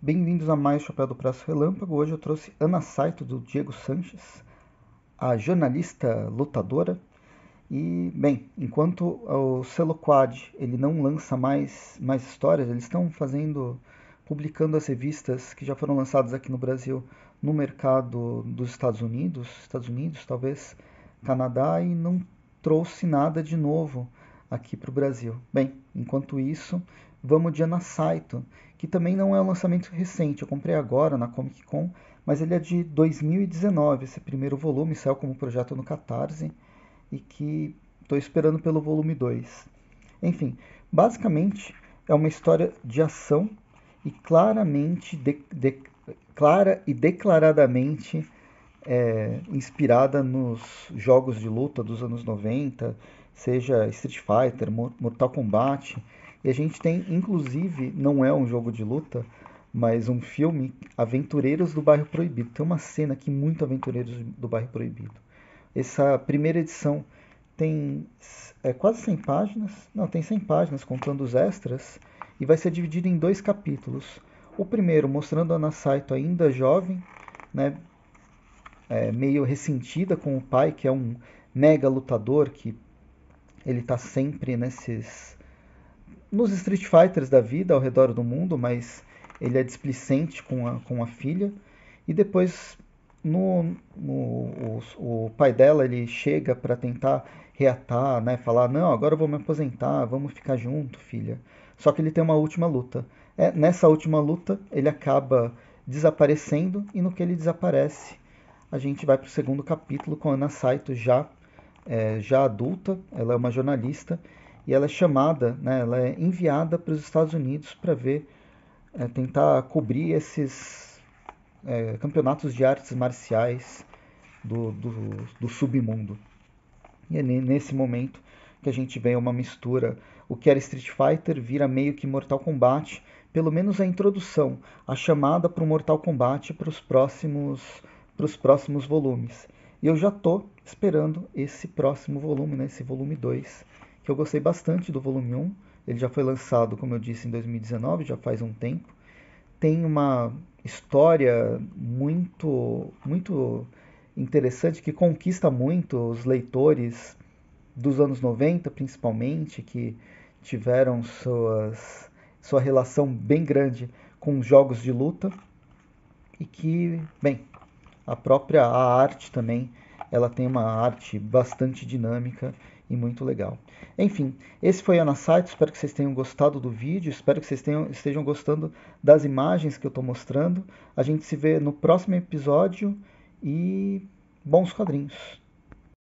Bem-vindos a mais Chapéu do prato Relâmpago. Hoje eu trouxe Ana Saito, do Diego Sanches, a jornalista lutadora. E, bem, enquanto o selo Quad ele não lança mais, mais histórias, eles estão fazendo, publicando as revistas que já foram lançadas aqui no Brasil no mercado dos Estados Unidos, Estados Unidos, talvez Canadá, e não trouxe nada de novo aqui para o Brasil. Bem, enquanto isso, Vamos de Anasaito, que também não é um lançamento recente. Eu comprei agora na Comic Con, mas ele é de 2019. Esse primeiro volume saiu como projeto no Catarse e que estou esperando pelo volume 2. Enfim, basicamente é uma história de ação e claramente, de, de, clara e declaradamente é, inspirada nos jogos de luta dos anos 90, seja Street Fighter, Mortal Kombat e a gente tem, inclusive, não é um jogo de luta, mas um filme, Aventureiros do Bairro Proibido. Tem uma cena aqui muito Aventureiros do Bairro Proibido. Essa primeira edição tem é, quase 100 páginas, não, tem 100 páginas contando os extras, e vai ser dividido em dois capítulos. O primeiro mostrando Ana Saito ainda jovem, né, é, meio ressentida com o pai, que é um mega lutador, que ele está sempre nesses nos Street Fighters da vida ao redor do mundo, mas ele é displicente com a, com a filha. E depois no, no o, o, pai dela ele chega para tentar reatar, né? Falar não, agora eu vou me aposentar, vamos ficar junto, filha. Só que ele tem uma última luta. É, nessa última luta ele acaba desaparecendo e no que ele desaparece a gente vai para o segundo capítulo com a Ana Saito já é, já adulta, ela é uma jornalista e ela é chamada, né, ela é enviada para os Estados Unidos para ver, é, tentar cobrir esses é, campeonatos de artes marciais do, do, do submundo. E é nesse momento que a gente vê uma mistura. O que era Street Fighter vira meio que Mortal Kombat, pelo menos a introdução, a chamada para o Mortal Kombat para os próximos, próximos volumes. E eu já estou esperando esse próximo volume, né, esse volume 2, que eu gostei bastante do volume 1. Ele já foi lançado, como eu disse, em 2019, já faz um tempo. Tem uma história muito, muito interessante que conquista muito os leitores dos anos 90, principalmente, que tiveram suas, sua relação bem grande com jogos de luta e que, bem, a própria a arte também, ela tem uma arte bastante dinâmica e muito legal. Enfim, esse foi Ana Site, espero que vocês tenham gostado do vídeo, espero que vocês tenham, estejam gostando das imagens que eu estou mostrando. A gente se vê no próximo episódio e bons quadrinhos.